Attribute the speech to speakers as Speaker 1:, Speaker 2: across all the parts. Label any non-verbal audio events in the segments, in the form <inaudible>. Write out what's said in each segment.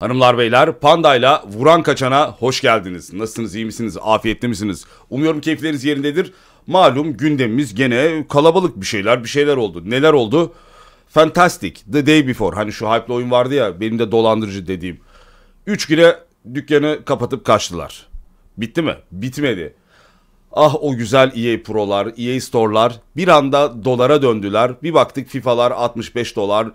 Speaker 1: Hanımlar beyler Panda'yla Vuran Kaçan'a hoş geldiniz. Nasılsınız iyi misiniz afiyetli misiniz? Umuyorum keyifleriniz yerindedir. Malum gündemimiz gene kalabalık bir şeyler bir şeyler oldu. Neler oldu? Fantastic The Day Before hani şu hype oyun vardı ya benim de dolandırıcı dediğim. 3 güne dükkanı kapatıp kaçtılar. Bitti mi? Bitmedi. Ah o güzel EA Pro'lar, EA Store'lar bir anda dolara döndüler. Bir baktık FIFA'lar 65 dolar,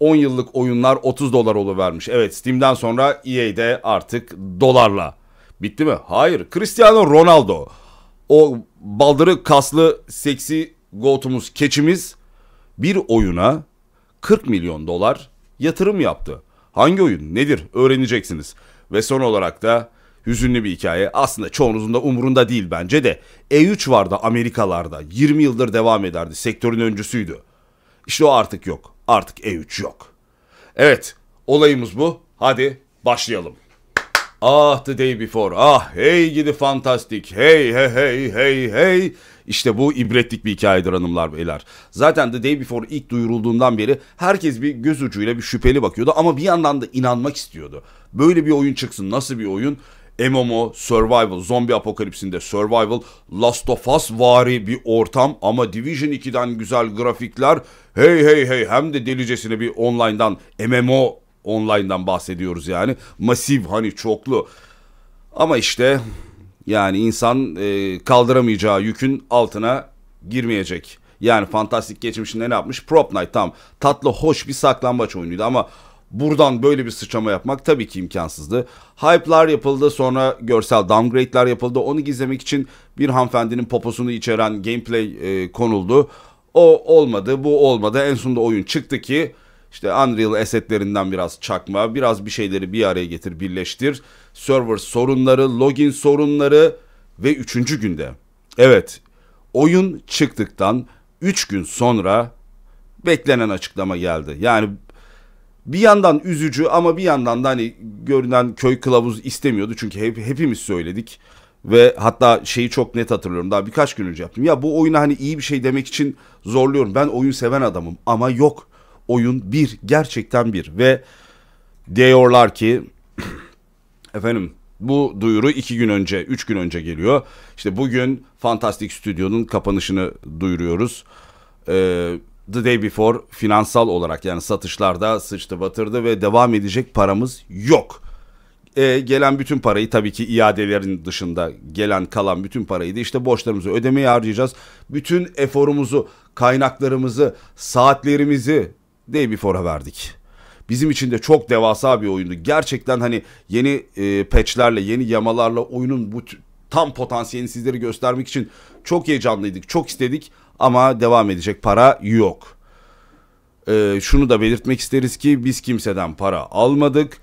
Speaker 1: 10 yıllık oyunlar 30 dolar vermiş. Evet Steam'den sonra EA'de artık dolarla. Bitti mi? Hayır. Cristiano Ronaldo. O baldırı kaslı seksi gotumuz keçimiz bir oyuna 40 milyon dolar yatırım yaptı. Hangi oyun nedir öğreneceksiniz. Ve son olarak da hüzünlü bir hikaye. Aslında çoğunuzun da umurunda değil bence de. E3 vardı Amerikalarda. 20 yıldır devam ederdi. Sektörün öncüsüydü. İşte o artık yok. Artık E3 yok. Evet, olayımız bu. Hadi başlayalım. Ah the day before. Ah hey gidi fantastik. Hey hey hey hey hey. İşte bu ibretlik bir hikayedir hanımlar beyler. Zaten The Day Before ilk duyurulduğundan beri herkes bir göz ucuyla bir şüpheli bakıyordu ama bir yandan da inanmak istiyordu. Böyle bir oyun çıksın nasıl bir oyun? MMO, Survival, zombi apokalipsinde Survival, Last of Us vari bir ortam ama Division 2'den güzel grafikler. Hey hey hey hem de delicesine bir online'dan MMO online'dan bahsediyoruz yani. Masif hani çoklu. Ama işte yani insan e, kaldıramayacağı yükün altına girmeyecek. Yani fantastik geçmişinde ne yapmış? Prop Night tam tatlı hoş bir saklambaç oyunuydu ama buradan böyle bir sıçrama yapmak tabii ki imkansızdı. Hype'lar yapıldı sonra görsel downgrade'ler yapıldı. Onu gizlemek için bir hanımefendinin poposunu içeren gameplay e, konuldu. O olmadı bu olmadı en sonunda oyun çıktı ki işte Unreal assetlerinden biraz çakma, biraz bir şeyleri bir araya getir, birleştir. Server sorunları, login sorunları ve üçüncü günde. Evet, oyun çıktıktan 3 gün sonra beklenen açıklama geldi. Yani bir yandan üzücü ama bir yandan da hani görünen köy kılavuz istemiyordu. Çünkü hep, hepimiz söyledik. Ve hatta şeyi çok net hatırlıyorum. Daha birkaç gün önce yaptım. Ya bu oyuna hani iyi bir şey demek için zorluyorum. Ben oyun seven adamım ama yok. Oyun bir. Gerçekten bir. Ve diyorlar ki <clears throat> efendim bu duyuru iki gün önce, üç gün önce geliyor. işte bugün Fantastic Stüdyo'nun kapanışını duyuruyoruz. Eee The Day Before finansal olarak yani satışlarda sıçtı batırdı ve devam edecek paramız yok. E, gelen bütün parayı tabii ki iadelerin dışında gelen kalan bütün parayı da işte borçlarımızı ödemeye harcayacağız. Bütün eforumuzu, kaynaklarımızı, saatlerimizi Day Before'a verdik. Bizim için de çok devasa bir oyundu. Gerçekten hani yeni e, patchlerle, yeni yamalarla oyunun bu tam potansiyelini sizlere göstermek için çok heyecanlıydık, çok istedik ama devam edecek para yok. Ee, şunu da belirtmek isteriz ki biz kimseden para almadık.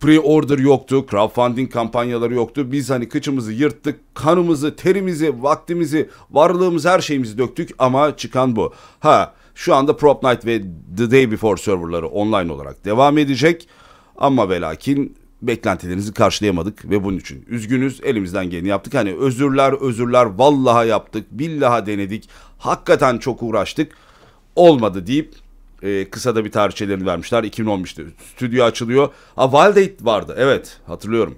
Speaker 1: Pre-order yoktu, crowdfunding kampanyaları yoktu. Biz hani kıçımızı yırttık, kanımızı, terimizi, vaktimizi, varlığımız her şeyimizi döktük ama çıkan bu. Ha şu anda Prop Night ve The Day Before serverları online olarak devam edecek. Ama ve lakin beklentilerinizi karşılayamadık ve bunun için üzgünüz. Elimizden geleni yaptık. Hani özürler özürler vallaha yaptık, billaha denedik. Hakikaten çok uğraştık. Olmadı deyip e, kısa da bir tarihçelerini vermişler. 2015'te stüdyo açılıyor. Ha Validate vardı. Evet hatırlıyorum.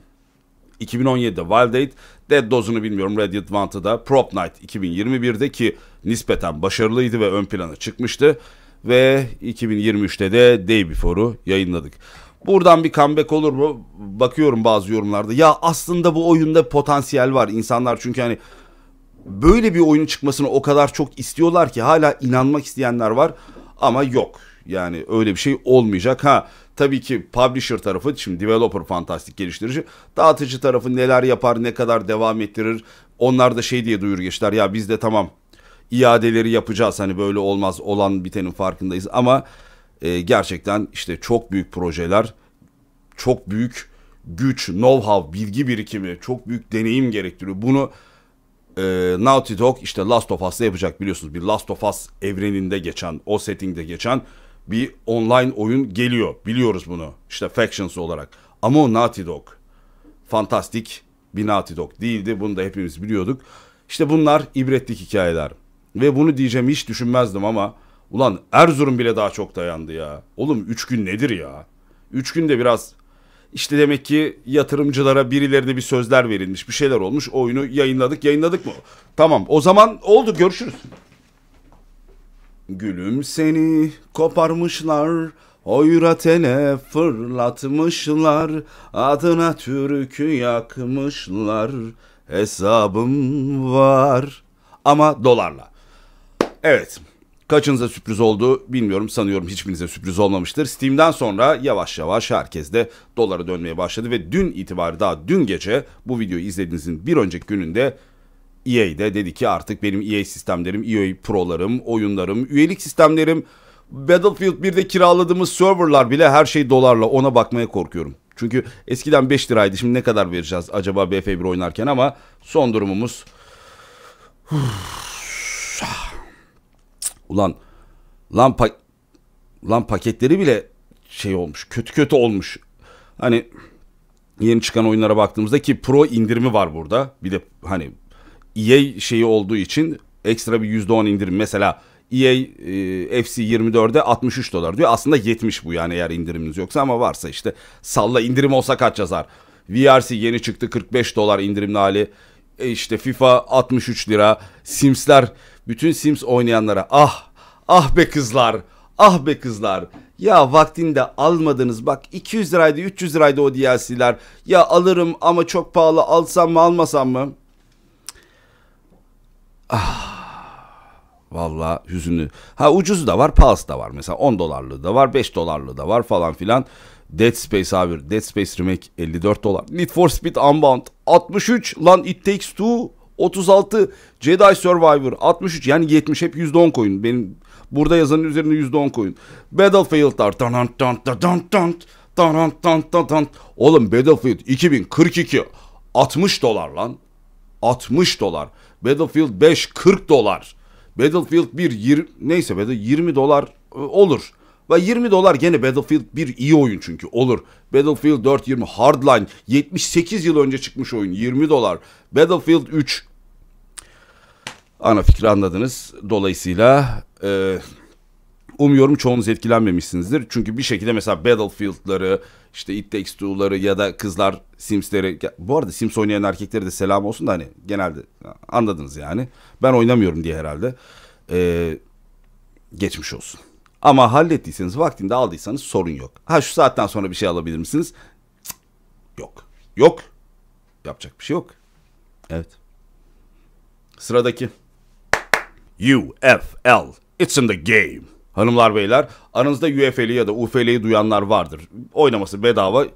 Speaker 1: 2017'de Validate, Dead Doze'unu bilmiyorum Red Advanted'da, Prop Night 2021'de ki nispeten başarılıydı ve ön plana çıkmıştı. Ve 2023'te de Day Before'u yayınladık. Buradan bir comeback olur mu? Bakıyorum bazı yorumlarda. Ya aslında bu oyunda potansiyel var. İnsanlar çünkü hani böyle bir oyun çıkmasını o kadar çok istiyorlar ki hala inanmak isteyenler var ama yok. Yani öyle bir şey olmayacak. Ha tabii ki publisher tarafı şimdi developer fantastik geliştirici. Dağıtıcı tarafı neler yapar ne kadar devam ettirir. Onlar da şey diye duyur geçtiler ya biz de tamam iadeleri yapacağız hani böyle olmaz olan bitenin farkındayız ama e, gerçekten işte çok büyük projeler, çok büyük güç, know-how, bilgi birikimi, çok büyük deneyim gerektiriyor. Bunu e, Naughty Dog işte Last of Us'ta yapacak biliyorsunuz. Bir Last of Us evreninde geçen, o settingde geçen bir online oyun geliyor. Biliyoruz bunu işte Factions olarak. Ama o Naughty Dog fantastik bir Naughty Dog değildi. Bunu da hepimiz biliyorduk. İşte bunlar ibretlik hikayeler. Ve bunu diyeceğim hiç düşünmezdim ama Ulan Erzurum bile daha çok dayandı ya. Oğlum 3 gün nedir ya? 3 günde biraz işte demek ki yatırımcılara birilerine bir sözler verilmiş. Bir şeyler olmuş. O oyunu yayınladık. Yayınladık mı? Tamam. O zaman oldu. Görüşürüz. Gülüm seni koparmışlar. Oyratene fırlatmışlar. Adına türkü yakmışlar. Hesabım var. Ama dolarla. Evet. Kaçınıza sürpriz oldu bilmiyorum sanıyorum hiçbirinize sürpriz olmamıştır. Steam'den sonra yavaş yavaş herkes de dolara dönmeye başladı ve dün itibariyle daha dün gece bu videoyu izlediğinizin bir önceki gününde EA'de dedi ki artık benim EA sistemlerim, EA Pro'larım, oyunlarım, üyelik sistemlerim, Battlefield 1'de kiraladığımız serverlar bile her şey dolarla ona bakmaya korkuyorum. Çünkü eskiden 5 liraydı şimdi ne kadar vereceğiz acaba BF1 oynarken ama son durumumuz... Ulan lan, pa lan paketleri bile şey olmuş. Kötü kötü olmuş. Hani yeni çıkan oyunlara baktığımızda ki pro indirimi var burada. Bir de hani EA şeyi olduğu için ekstra bir %10 indirim. Mesela EA e, FC 24'e 63 dolar diyor. Aslında 70 bu yani eğer indiriminiz yoksa ama varsa işte salla indirim olsa kaç yazar. VRC yeni çıktı 45 dolar indirimli hali. E işte FIFA 63 lira. Sims'ler bütün Sims oynayanlara ah ah be kızlar ah be kızlar ya vaktinde almadınız bak 200 liraydı 300 liraydı o DLC'ler ya alırım ama çok pahalı alsam mı almasam mı? Ah. Valla hüzünlü. Ha ucuz da var, pahalı da var. Mesela 10 dolarlı da var, 5 dolarlı da var falan filan. Dead Space abi. Dead Space Remake 54 dolar. Need for Speed Unbound 63. Lan It Takes Two 36. Jedi Survivor 63. Yani 70 hep %10 koyun. Benim burada yazanın üzerine %10 koyun. Battlefield'lar. Tanant tant tant tant. Tanant tant tant tant. Oğlum Battlefield 2042 60 dolar lan. 60 dolar. Battlefield 5 40 dolar. Battlefield 1 20, neyse 20 dolar e, olur. Ve 20 dolar gene Battlefield 1 iyi oyun çünkü olur. Battlefield 4 20 Hardline 78 yıl önce çıkmış oyun 20 dolar. Battlefield 3 ana fikri anladınız. Dolayısıyla e, umuyorum çoğunuz etkilenmemişsinizdir. Çünkü bir şekilde mesela Battlefield'ları işte It Takes Two'ları ya da kızlar Sims'leri bu arada Sims oynayan erkeklere de selam olsun da hani genelde anladınız yani. Ben oynamıyorum diye herhalde. E, geçmiş olsun. Ama hallettiyseniz vaktinde aldıysanız sorun yok. Ha şu saatten sonra bir şey alabilir misiniz? Cık, yok. Yok. Yapacak bir şey yok. Evet. Sıradaki. UFL. It's in the game. Hanımlar beyler aranızda UFL'i ya da UFL'yi duyanlar vardır. Oynaması bedava.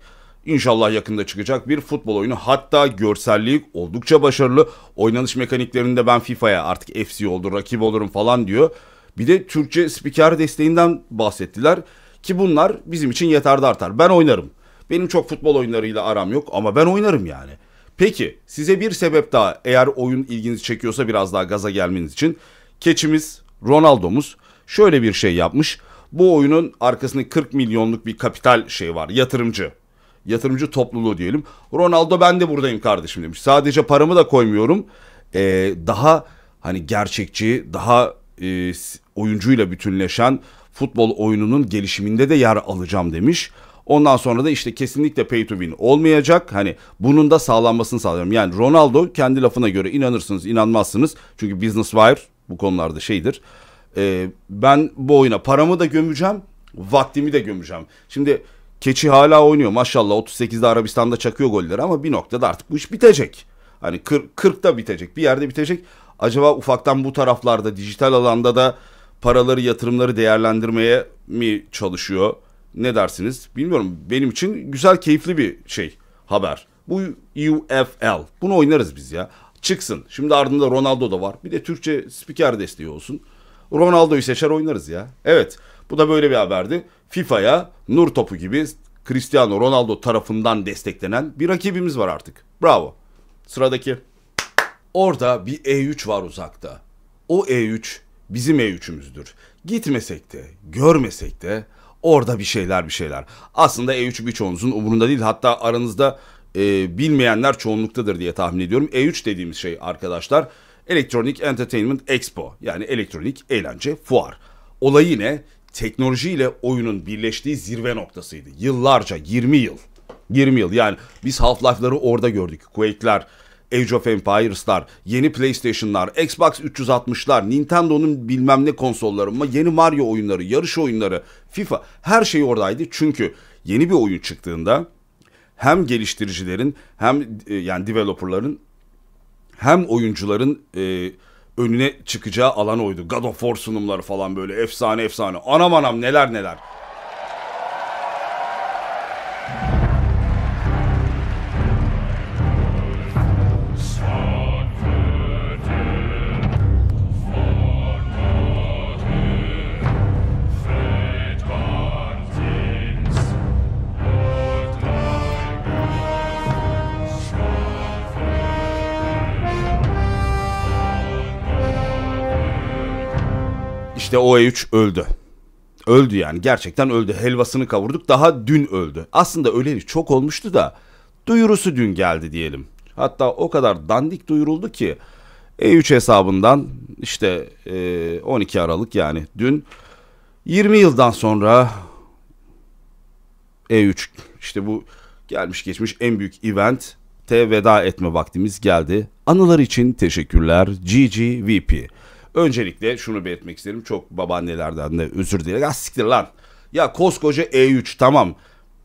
Speaker 1: İnşallah yakında çıkacak bir futbol oyunu. Hatta görselliği oldukça başarılı. Oynanış mekaniklerinde ben FIFA'ya artık FC olur, rakip olurum falan diyor. Bir de Türkçe spiker desteğinden bahsettiler ki bunlar bizim için yeterli artar. Ben oynarım. Benim çok futbol oyunlarıyla aram yok ama ben oynarım yani. Peki size bir sebep daha eğer oyun ilginizi çekiyorsa biraz daha gaza gelmeniz için keçimiz Ronaldo'muz şöyle bir şey yapmış. Bu oyunun arkasında 40 milyonluk bir kapital şey var yatırımcı. Yatırımcı topluluğu diyelim. Ronaldo ben de buradayım kardeşim demiş. Sadece paramı da koymuyorum. Ee, daha hani gerçekçi, daha e, oyuncuyla bütünleşen futbol oyununun gelişiminde de yer alacağım demiş. Ondan sonra da işte kesinlikle pay to win olmayacak. Hani bunun da sağlanmasını sağlıyorum. Yani Ronaldo kendi lafına göre inanırsınız inanmazsınız. Çünkü business wire bu konularda şeydir. Ee, ben bu oyuna paramı da gömeceğim. Vaktimi de gömeceğim. Şimdi keçi hala oynuyor maşallah 38'de Arabistan'da çakıyor golleri ama bir noktada artık bu iş bitecek. Hani 40, 40'da bitecek bir yerde bitecek acaba ufaktan bu taraflarda dijital alanda da paraları yatırımları değerlendirmeye mi çalışıyor? Ne dersiniz? Bilmiyorum. Benim için güzel keyifli bir şey haber. Bu UFL. Bunu oynarız biz ya. Çıksın. Şimdi ardında Ronaldo da var. Bir de Türkçe spiker desteği olsun. Ronaldo'yu seçer oynarız ya. Evet. Bu da böyle bir haberdi. FIFA'ya nur topu gibi Cristiano Ronaldo tarafından desteklenen bir rakibimiz var artık. Bravo. Sıradaki Orada bir E3 var uzakta. O E3 bizim E3'ümüzdür. Gitmesek de, görmesek de orada bir şeyler bir şeyler. Aslında E3 birçoğunuzun umurunda değil. Hatta aranızda e, bilmeyenler çoğunluktadır diye tahmin ediyorum. E3 dediğimiz şey arkadaşlar Electronic Entertainment Expo yani elektronik eğlence fuar. Olayı ne? Teknolojiyle oyunun birleştiği zirve noktasıydı. Yıllarca 20 yıl. 20 yıl yani biz Half-Life'ları orada gördük. Quake'ler, Age of Empires'lar, yeni PlayStation'lar, Xbox 360'lar, Nintendo'nun bilmem ne konsolları, yeni Mario oyunları, yarış oyunları, FIFA her şey oradaydı. Çünkü yeni bir oyun çıktığında hem geliştiricilerin hem e, yani developerların hem oyuncuların e, önüne çıkacağı alan oydu. God of War sunumları falan böyle efsane efsane. Anam anam neler neler. İşte o E3 öldü. Öldü yani gerçekten öldü. Helvasını kavurduk daha dün öldü. Aslında öleli çok olmuştu da duyurusu dün geldi diyelim. Hatta o kadar dandik duyuruldu ki E3 hesabından işte 12 e, Aralık yani dün 20 yıldan sonra E3 işte bu gelmiş geçmiş en büyük event te veda etme vaktimiz geldi. Anılar için teşekkürler. GGVP. Öncelikle şunu belirtmek isterim. Çok babaannelerden de özür dilerim. Ya siktir lan. Ya koskoca E3 tamam.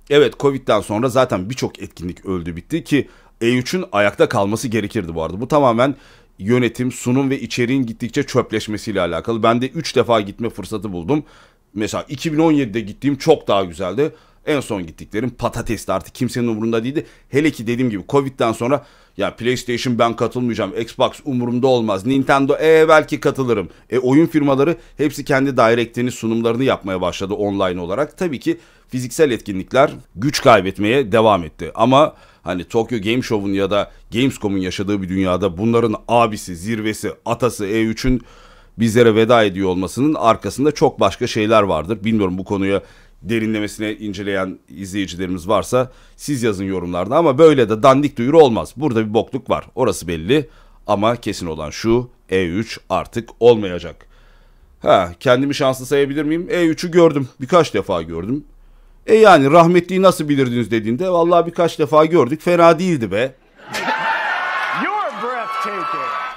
Speaker 1: Evet Covid'den sonra zaten birçok etkinlik öldü bitti ki E3'ün ayakta kalması gerekirdi bu arada. Bu tamamen yönetim, sunum ve içeriğin gittikçe çöpleşmesiyle alakalı. Ben de 3 defa gitme fırsatı buldum. Mesela 2017'de gittiğim çok daha güzeldi. En son gittiklerim patatesti artık kimsenin umurunda değildi. Hele ki dediğim gibi Covid'den sonra ya PlayStation ben katılmayacağım. Xbox umurumda olmaz. Nintendo e belki katılırım. E oyun firmaları hepsi kendi direct'ini sunumlarını yapmaya başladı online olarak. Tabii ki fiziksel etkinlikler güç kaybetmeye devam etti. Ama hani Tokyo Game Show'un ya da Gamescom'un yaşadığı bir dünyada bunların abisi, zirvesi, atası E3'ün bizlere veda ediyor olmasının arkasında çok başka şeyler vardır. Bilmiyorum bu konuya derinlemesine inceleyen izleyicilerimiz varsa siz yazın yorumlarda ama böyle de dandik duyuru olmaz. Burada bir bokluk var. Orası belli ama kesin olan şu E3 artık olmayacak. Ha, kendimi şanslı sayabilir miyim? E3'ü gördüm. Birkaç defa gördüm. E yani rahmetliyi nasıl bilirdiniz dediğinde vallahi birkaç defa gördük. Fena değildi be.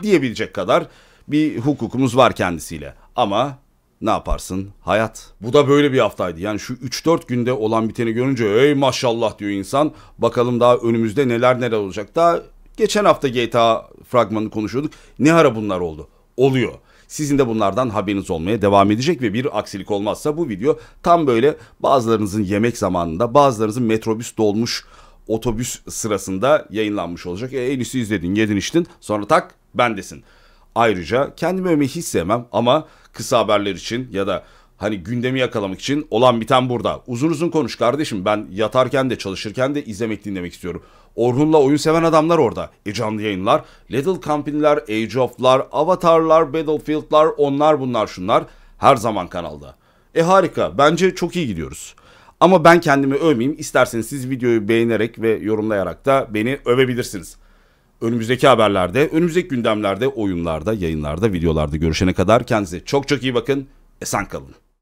Speaker 1: diyebilecek kadar bir hukukumuz var kendisiyle. Ama ne yaparsın? Hayat. Bu da böyle bir haftaydı. Yani şu 3-4 günde olan biteni görünce ey maşallah diyor insan. Bakalım daha önümüzde neler neler olacak. Daha geçen hafta GTA fragmanını konuşuyorduk. Ne ara bunlar oldu? Oluyor. Sizin de bunlardan haberiniz olmaya devam edecek ve bir aksilik olmazsa bu video tam böyle bazılarınızın yemek zamanında bazılarınızın metrobüs dolmuş otobüs sırasında yayınlanmış olacak. E, en iyisi izledin yedin içtin sonra tak bendesin. Ayrıca kendimi övmeyi hiç sevmem ama kısa haberler için ya da hani gündemi yakalamak için olan biten burada. Uzun uzun konuş kardeşim ben yatarken de çalışırken de izlemek dinlemek istiyorum. Orhun'la oyun seven adamlar orada. E canlı yayınlar, Little Company'ler, Age of'lar, Avatar'lar, Battlefield'lar, onlar bunlar şunlar her zaman kanalda. E harika bence çok iyi gidiyoruz. Ama ben kendimi övmeyeyim. isterseniz siz videoyu beğenerek ve yorumlayarak da beni övebilirsiniz önümüzdeki haberlerde, önümüzdeki gündemlerde, oyunlarda, yayınlarda, videolarda görüşene kadar kendinize çok çok iyi bakın. Esen kalın.